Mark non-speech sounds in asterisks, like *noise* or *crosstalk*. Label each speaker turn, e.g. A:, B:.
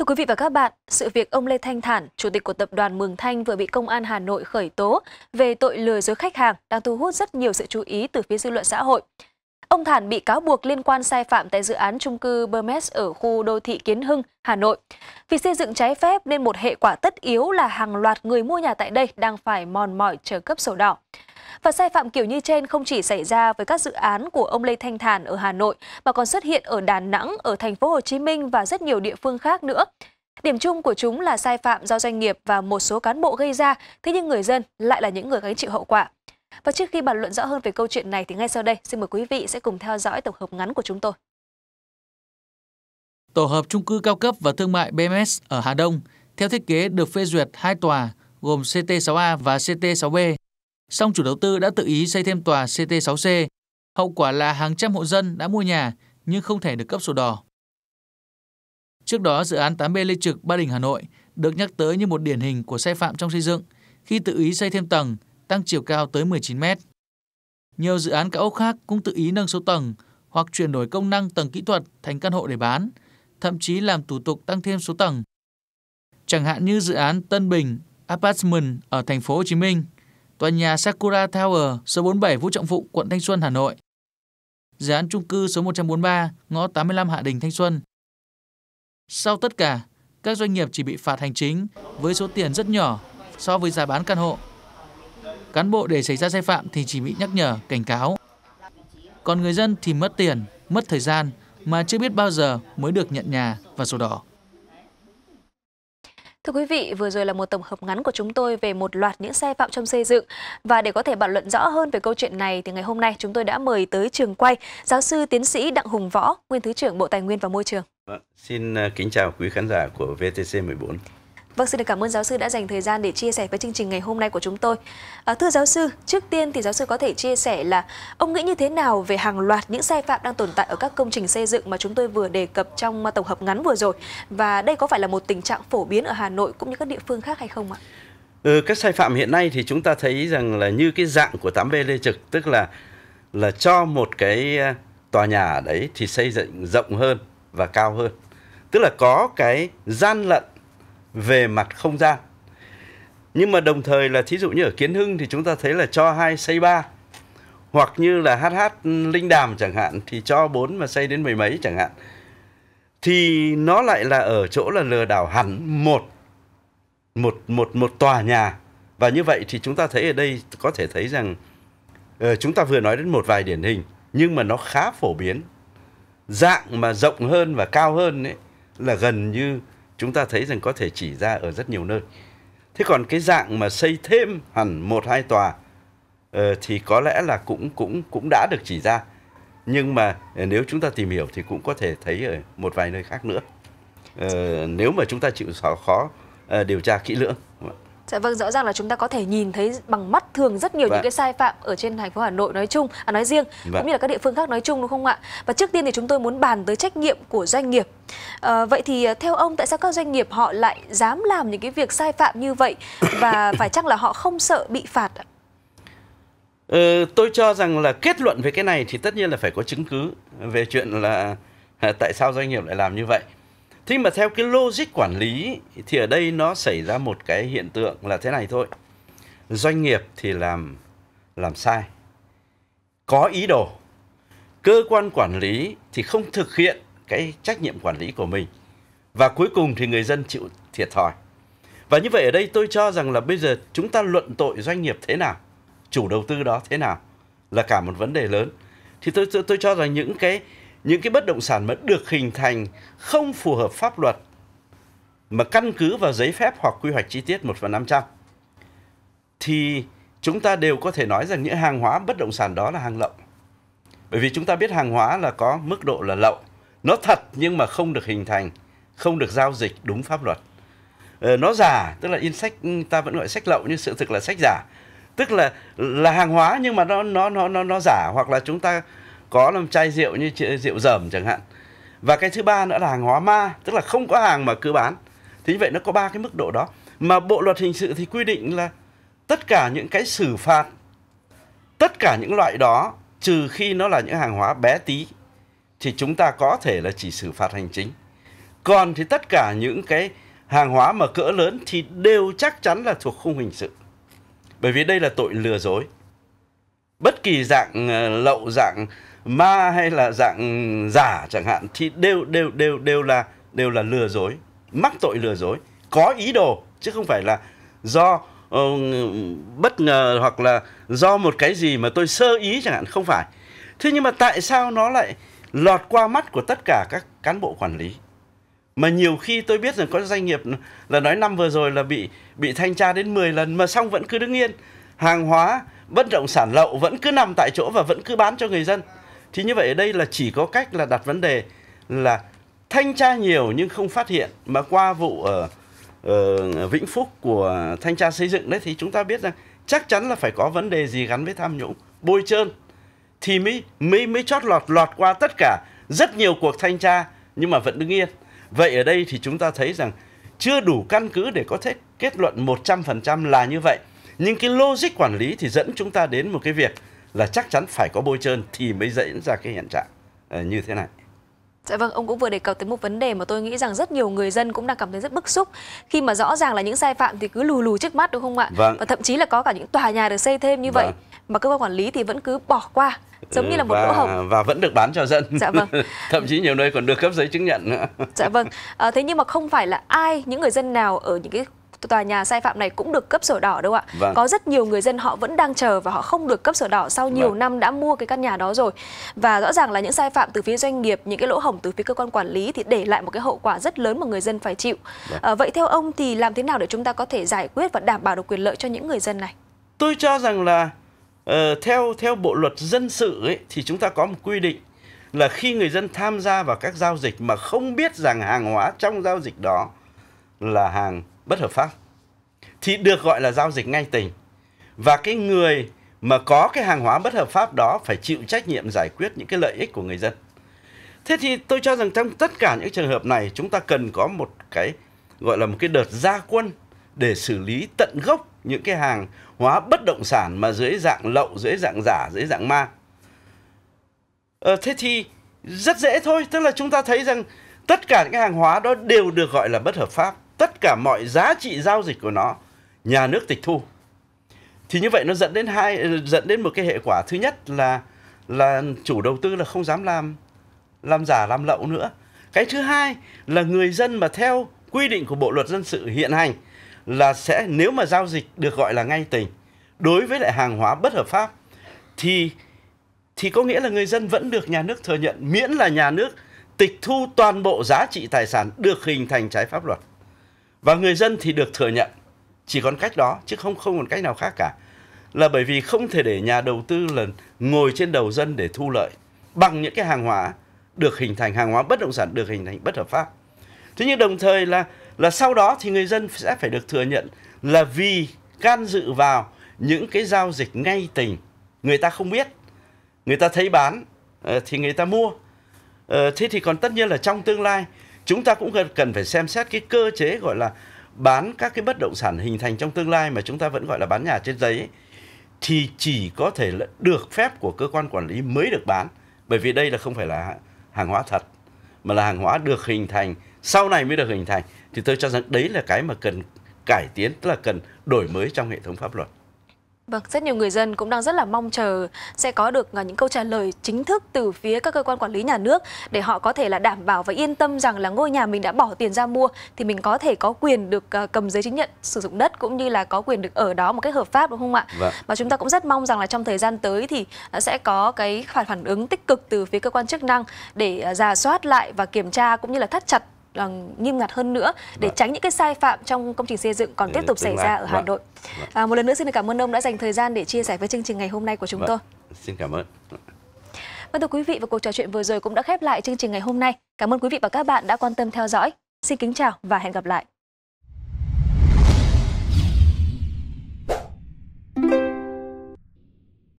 A: Thưa quý vị và các bạn, sự việc ông Lê Thanh Thản, chủ tịch của tập đoàn Mường Thanh vừa bị công an Hà Nội khởi tố về tội lừa dối khách hàng đang thu hút rất nhiều sự chú ý từ phía dư luận xã hội. Ông Thản bị cáo buộc liên quan sai phạm tại dự án trung cư Bermes ở khu đô thị Kiến Hưng, Hà Nội. Vì xây dựng trái phép nên một hệ quả tất yếu là hàng loạt người mua nhà tại đây đang phải mòn mỏi chờ cấp sổ đỏ. Và sai phạm kiểu như trên không chỉ xảy ra với các dự án của ông Lê Thanh Thản ở Hà Nội mà còn xuất hiện ở Đà Nẵng, ở thành phố Hồ Chí Minh và rất nhiều địa phương khác nữa. Điểm chung của chúng là sai phạm do doanh nghiệp và một số cán bộ gây ra, thế nhưng người dân lại là những người gánh chịu hậu quả. Và trước khi bàn luận rõ hơn về câu chuyện này thì ngay sau đây xin mời quý vị sẽ cùng theo dõi tổng hợp ngắn của chúng tôi.
B: Tổ hợp trung cư cao cấp và thương mại BMS ở Hà Đông theo thiết kế được phê duyệt hai tòa gồm CT6A và CT6B. Song chủ đầu tư đã tự ý xây thêm tòa CT6C. Hậu quả là hàng trăm hộ dân đã mua nhà nhưng không thể được cấp sổ đỏ. Trước đó, dự án 8B Lê Trực Ba Đình Hà Nội được nhắc tới như một điển hình của sai phạm trong xây dựng khi tự ý xây thêm tầng tăng chiều cao tới 19 mét. Nhiều dự án cao ốc khác cũng tự ý nâng số tầng hoặc chuyển đổi công năng tầng kỹ thuật thành căn hộ để bán, thậm chí làm thủ tục tăng thêm số tầng. Chẳng hạn như dự án Tân Bình Apartment ở thành phố Hồ Chí Minh, tòa nhà Sakura Tower số 47 Vũ Trọng Phụng, quận Thanh Xuân, Hà Nội. Dự án trung cư số 143, ngõ 85 Hạ Đình Thanh Xuân. Sau tất cả, các doanh nghiệp chỉ bị phạt hành chính với số tiền rất nhỏ so với giá bán căn hộ. Cán bộ để xảy ra sai phạm thì chỉ bị nhắc nhở, cảnh cáo. Còn người dân thì mất tiền, mất thời gian mà chưa biết bao giờ mới được nhận nhà và sổ đỏ.
A: Thưa quý vị, vừa rồi là một tổng hợp ngắn của chúng tôi về một loạt những sai phạm trong xây dựng. Và để có thể bàn luận rõ hơn về câu chuyện này thì ngày hôm nay chúng tôi đã mời tới trường quay giáo sư tiến sĩ Đặng Hùng Võ, nguyên Thứ trưởng Bộ Tài nguyên và Môi trường.
C: Vâng, xin ờ, kính chào quý khán giả của VTC 14.
A: Vâng, xin được cảm ơn giáo sư đã dành thời gian để chia sẻ với chương trình ngày hôm nay của chúng tôi. À, thưa giáo sư, trước tiên thì giáo sư có thể chia sẻ là ông nghĩ như thế nào về hàng loạt những sai phạm đang tồn tại ở các công trình xây dựng mà chúng tôi vừa đề cập trong tổng hợp ngắn vừa rồi và đây có phải là một tình trạng phổ biến ở Hà Nội cũng như các địa phương khác hay không ạ?
C: Ừ, các sai phạm hiện nay thì chúng ta thấy rằng là như cái dạng của 8B Lê Trực tức là là cho một cái à, tòa nhà đấy thì xây dựng rộng hơn và cao hơn. Tức là có cái gian lận về mặt không gian nhưng mà đồng thời là thí dụ như ở kiến hưng thì chúng ta thấy là cho hai xây ba hoặc như là hh linh đàm chẳng hạn thì cho bốn mà xây đến mười mấy chẳng hạn thì nó lại là ở chỗ là lừa đảo hẳn một một một một tòa nhà và như vậy thì chúng ta thấy ở đây có thể thấy rằng ờ, chúng ta vừa nói đến một vài điển hình nhưng mà nó khá phổ biến dạng mà rộng hơn và cao hơn ấy là gần như chúng ta thấy rằng có thể chỉ ra ở rất nhiều nơi. Thế còn cái dạng mà xây thêm hẳn một hai tòa ờ, thì có lẽ là cũng cũng cũng đã được chỉ ra. Nhưng mà ờ, nếu chúng ta tìm hiểu thì cũng có thể thấy ở một vài nơi khác nữa. Ờ, nếu mà chúng ta chịu khó điều tra kỹ lưỡng.
A: Dạ vâng, rõ ràng là chúng ta có thể nhìn thấy bằng mắt thường rất nhiều vâng. những cái sai phạm ở trên thành phố Hà Nội nói chung, à nói riêng vâng. cũng như là các địa phương khác nói chung đúng không ạ? Và trước tiên thì chúng tôi muốn bàn tới trách nhiệm của doanh nghiệp. À, vậy thì à, theo ông tại sao các doanh nghiệp họ lại dám làm những cái việc sai phạm như vậy và *coughs* phải chăng là họ không sợ bị phạt ạ?
C: Ừ, tôi cho rằng là kết luận về cái này thì tất nhiên là phải có chứng cứ về chuyện là à, tại sao doanh nghiệp lại làm như vậy thế mà theo cái logic quản lý thì ở đây nó xảy ra một cái hiện tượng là thế này thôi doanh nghiệp thì làm làm sai có ý đồ cơ quan quản lý thì không thực hiện cái trách nhiệm quản lý của mình và cuối cùng thì người dân chịu thiệt thòi và như vậy ở đây tôi cho rằng là bây giờ chúng ta luận tội doanh nghiệp thế nào chủ đầu tư đó thế nào là cả một vấn đề lớn thì tôi tôi, tôi cho rằng những cái những cái bất động sản mà được hình thành không phù hợp pháp luật mà căn cứ vào giấy phép hoặc quy hoạch chi tiết 1 phần 500 thì chúng ta đều có thể nói rằng những hàng hóa bất động sản đó là hàng lậu. Bởi vì chúng ta biết hàng hóa là có mức độ là lậu. Nó thật nhưng mà không được hình thành, không được giao dịch đúng pháp luật. Ờ, nó giả, tức là in sách ừ, ta vẫn gọi sách lậu nhưng sự thực là sách giả. Tức là là hàng hóa nhưng mà nó nó nó nó nó giả hoặc là chúng ta có làm chai rượu như rượu dởm chẳng hạn và cái thứ ba nữa là hàng hóa ma tức là không có hàng mà cứ bán thế như vậy nó có ba cái mức độ đó mà bộ luật hình sự thì quy định là tất cả những cái xử phạt tất cả những loại đó trừ khi nó là những hàng hóa bé tí thì chúng ta có thể là chỉ xử phạt hành chính còn thì tất cả những cái hàng hóa mà cỡ lớn thì đều chắc chắn là thuộc khung hình sự bởi vì đây là tội lừa dối bất kỳ dạng ờ, lậu dạng ma hay là dạng giả chẳng hạn thì đều đều đều đều là đều là lừa dối mắc tội lừa dối có ý đồ chứ không phải là do uh, bất ngờ hoặc là do một cái gì mà tôi sơ ý chẳng hạn không phải thế nhưng mà tại sao nó lại lọt qua mắt của tất cả các cán bộ quản lý mà nhiều khi tôi biết rằng có doanh nghiệp là nói năm vừa rồi là bị bị thanh tra đến 10 lần mà xong vẫn cứ đứng yên hàng hóa bất động sản lậu vẫn cứ nằm tại chỗ và vẫn cứ bán cho người dân thì như vậy ở đây là chỉ có cách là đặt vấn đề là thanh tra nhiều nhưng không phát hiện mà qua vụ ở, ở Vĩnh Phúc của thanh tra xây dựng đấy thì chúng ta biết rằng chắc chắn là phải có vấn đề gì gắn với tham nhũng bôi trơn thì mới mới mới chót lọt lọt qua tất cả rất nhiều cuộc thanh tra nhưng mà vẫn đứng yên vậy ở đây thì chúng ta thấy rằng chưa đủ căn cứ để có thể kết luận 100% là như vậy nhưng cái logic quản lý thì dẫn chúng ta đến một cái việc là chắc chắn phải có bôi trơn thì mới diễn ra cái hiện trạng ờ, như thế này.
A: Dạ vâng, ông cũng vừa đề cập tới một vấn đề mà tôi nghĩ rằng rất nhiều người dân cũng đang cảm thấy rất bức xúc khi mà rõ ràng là những sai phạm thì cứ lù lù trước mắt đúng không ạ? Vâng. Và thậm chí là có cả những tòa nhà được xây thêm như vâng. vậy mà cơ quan quản lý thì vẫn cứ bỏ qua giống như là một ờ, và, lỗ hổng
C: và vẫn được bán cho dân. Dạ vâng. *laughs* Thậm chí nhiều nơi còn được cấp giấy chứng nhận nữa. Dạ vâng.
A: À, thế nhưng mà không phải là ai những người dân nào ở những cái tòa nhà sai phạm này cũng được cấp sổ đỏ đâu ạ. Vâng. Có rất nhiều người dân họ vẫn đang chờ và họ không được cấp sổ đỏ sau nhiều vâng. năm đã mua cái căn nhà đó rồi. Và rõ ràng là những sai phạm từ phía doanh nghiệp, những cái lỗ hổng từ phía cơ quan quản lý thì để lại một cái hậu quả rất lớn mà người dân phải chịu. Vâng. À, vậy theo ông thì làm thế nào để chúng ta có thể giải quyết và đảm bảo được quyền lợi cho những người dân này?
C: Tôi cho rằng là uh, theo theo bộ luật dân sự ấy thì chúng ta có một quy định là khi người dân tham gia vào các giao dịch mà không biết rằng hàng hóa trong giao dịch đó là hàng bất hợp pháp thì được gọi là giao dịch ngay tình. Và cái người mà có cái hàng hóa bất hợp pháp đó phải chịu trách nhiệm giải quyết những cái lợi ích của người dân. Thế thì tôi cho rằng trong tất cả những trường hợp này chúng ta cần có một cái gọi là một cái đợt gia quân để xử lý tận gốc những cái hàng hóa bất động sản mà dưới dạng lậu, dưới dạng giả, dưới dạng ma. Ờ, thế thì rất dễ thôi, tức là chúng ta thấy rằng tất cả những cái hàng hóa đó đều được gọi là bất hợp pháp tất cả mọi giá trị giao dịch của nó nhà nước tịch thu thì như vậy nó dẫn đến hai dẫn đến một cái hệ quả thứ nhất là là chủ đầu tư là không dám làm làm giả làm lậu nữa cái thứ hai là người dân mà theo quy định của bộ luật dân sự hiện hành là sẽ nếu mà giao dịch được gọi là ngay tình đối với lại hàng hóa bất hợp pháp thì thì có nghĩa là người dân vẫn được nhà nước thừa nhận miễn là nhà nước tịch thu toàn bộ giá trị tài sản được hình thành trái pháp luật và người dân thì được thừa nhận chỉ còn cách đó chứ không không còn cách nào khác cả là bởi vì không thể để nhà đầu tư lần ngồi trên đầu dân để thu lợi bằng những cái hàng hóa được hình thành hàng hóa bất động sản được hình thành bất hợp pháp thế nhưng đồng thời là là sau đó thì người dân sẽ phải được thừa nhận là vì can dự vào những cái giao dịch ngay tình người ta không biết người ta thấy bán ờ, thì người ta mua ờ, thế thì còn tất nhiên là trong tương lai chúng ta cũng cần phải xem xét cái cơ chế gọi là bán các cái bất động sản hình thành trong tương lai mà chúng ta vẫn gọi là bán nhà trên giấy ấy, thì chỉ có thể là được phép của cơ quan quản lý mới được bán bởi vì đây là không phải là hàng hóa thật mà là hàng hóa được hình thành sau này mới được hình thành thì tôi cho rằng đấy là cái mà cần cải tiến tức là cần đổi mới trong hệ thống pháp luật
A: Vâng, rất nhiều người dân cũng đang rất là mong chờ sẽ có được à, những câu trả lời chính thức từ phía các cơ quan quản lý nhà nước để họ có thể là đảm bảo và yên tâm rằng là ngôi nhà mình đã bỏ tiền ra mua thì mình có thể có quyền được à, cầm giấy chứng nhận sử dụng đất cũng như là có quyền được ở đó một cách hợp pháp đúng không ạ? Vâng. Và chúng ta cũng rất mong rằng là trong thời gian tới thì à, sẽ có cái phản phản ứng tích cực từ phía cơ quan chức năng để giả soát lại và kiểm tra cũng như là thắt chặt uh, nghiêm ngặt hơn nữa để Đạ. Vâng. tránh những cái sai phạm trong công trình xây dựng còn tiếp tục xảy ra ở Đạ. Hà vâng, Nội. Vâng. À, một lần nữa xin cảm ơn ông đã dành thời gian để chia sẻ với chương trình ngày hôm nay của chúng Đạ. tôi. Xin cảm ơn. Và thưa quý vị và cuộc trò chuyện vừa rồi cũng đã khép lại chương trình ngày hôm nay. Cảm ơn quý vị và các bạn đã quan tâm theo dõi. Xin kính chào và hẹn gặp lại.